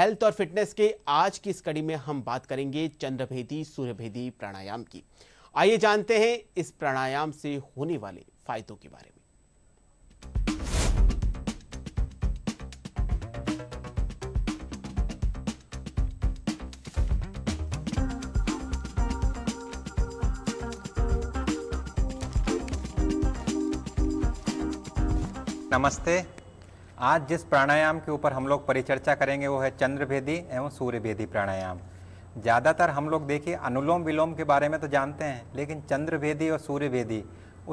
health और fitness के आज की इस कड़ी में हम बात करेंगे चंद्रभेदी सूर्यभेदी प्राणायाम की आइए जानते हैं इस प्राणायाम से होने वाले फायदों के बारे में नमस्ते आज जिस प्राणायाम के ऊपर हम लोग परिचर्चा करेंगे वो है चंद्रभेदी एवं सूर्यभेदी प्राणायाम ज़्यादातर हम लोग देखिए अनुलोम विलोम के बारे में तो जानते हैं लेकिन चंद्रभेदी और सूर्यभेदी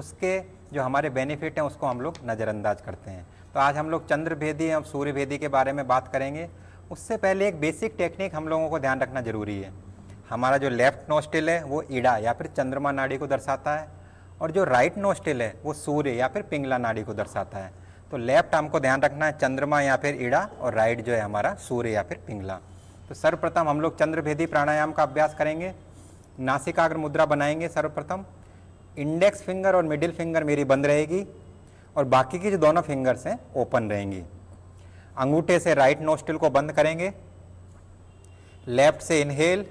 उसके जो हमारे बेनिफिट हैं उसको हम लोग नज़रअंदाज करते हैं तो आज हम लोग चंद्रभेदी एवं सूर्यभेदी के बारे में बात करेंगे उससे पहले एक बेसिक टेक्निक हम लोगों को ध्यान रखना ज़रूरी है हमारा जो लेफ्ट नोस्टिल है वो ईड़ा या फिर चंद्रमा नाड़ी को दर्शाता है और जो राइट नोस्टिल है वो सूर्य या फिर पिंगला नाड़ी को दर्शाता है तो लेफ्ट हमको ध्यान रखना है चंद्रमा या फिर ईड़ा और राइट जो है हमारा सूर्य या फिर पिंगला तो सर्वप्रथम हम लोग चंद्रभेदी प्राणायाम का अभ्यास करेंगे नासिकाग्र मुद्रा बनाएंगे सर्वप्रथम इंडेक्स फिंगर और मिडिल फिंगर मेरी बंद रहेगी और बाकी की जो दोनों फिंगर्स हैं ओपन रहेंगी अंगूठे से राइट नोस्टिल को बंद करेंगे लेफ्ट से इनहेल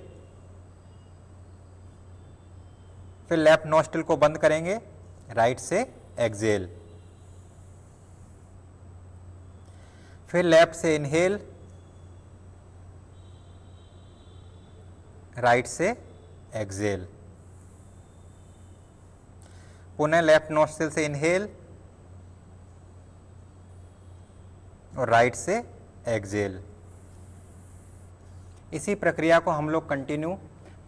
फिर लेफ्ट नोस्टिल को बंद करेंगे राइट से एक्सेल फिर लेफ्ट से इनहेल राइट से एक्सेल पुनः लेफ्ट नोस्टिल से इनहेल और राइट से एक्सेल इसी प्रक्रिया को हम लोग कंटिन्यू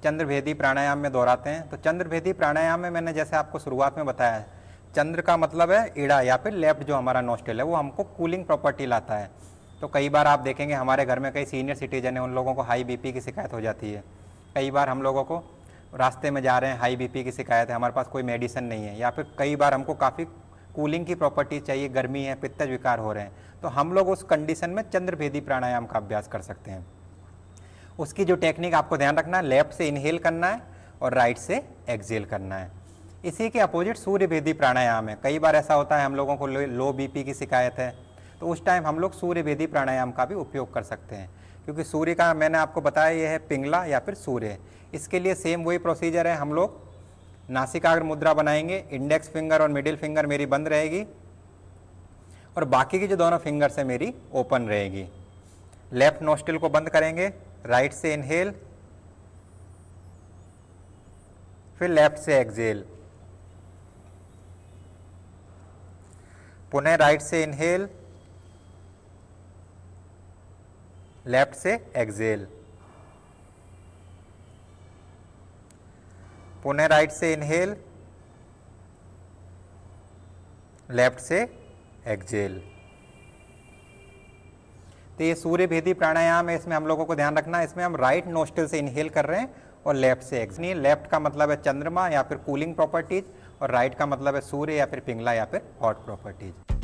चंद्रभेदी प्राणायाम में दोहराते हैं तो चंद्रभेदी प्राणायाम में मैंने जैसे आपको शुरुआत में बताया है चंद्र का मतलब है ईड़ा या फिर लेफ्ट जो हमारा नोस्टेल है वो हमको कूलिंग प्रॉपर्टी लाता है तो कई बार आप देखेंगे हमारे घर में कई सीनियर सिटीजन है उन लोगों को हाई बीपी की शिकायत हो जाती है कई बार हम लोगों को रास्ते में जा रहे हैं हाई बीपी की शिकायत है हमारे पास कोई मेडिसिन नहीं है या फिर कई बार हमको काफ़ी कूलिंग की प्रॉपर्टी चाहिए गर्मी है पित्तज विकार हो रहे हैं तो हम लोग उस कंडीशन में चंद्रभेदी प्राणायाम का अभ्यास कर सकते हैं उसकी जो टेक्निक आपको ध्यान रखना है लेफ्ट से इनहेल करना है और राइट से एक्जेल करना है इसी के अपोजिट सूर्य प्राणायाम है कई बार ऐसा होता है हम लोगों को लो बीपी की शिकायत है तो उस टाइम हम लोग सूर्य प्राणायाम का भी उपयोग कर सकते हैं क्योंकि सूर्य का मैंने आपको बताया ये है पिंगला या फिर सूर्य इसके लिए सेम वही प्रोसीजर है हम लोग नासिकाग्र मुद्रा बनाएंगे इंडेक्स फिंगर और मिडिल फिंगर मेरी बंद रहेगी और बाकी की जो दोनों फिंगर से मेरी ओपन रहेगी लेफ्ट नोस्टिल को बंद करेंगे राइट से इनहेल फिर लेफ्ट से एक्जेल पुनः राइट से इनहेल लेफ्ट से एक्सेल पुनः राइट से इनहेल लेफ्ट से एक्सेल तो ये सूर्य भेदी प्राणायाम है इसमें हम लोगों को ध्यान रखना है इसमें हम राइट नोस्टल से इनहेल कर रहे हैं और लेफ्ट से एक्स नहीं लेफ्ट का मतलब है चंद्रमा या फिर कूलिंग प्रॉपर्टीज और राइट का मतलब है सूर्य या फिर पिंगला या फिर हॉट प्रॉपर्टीज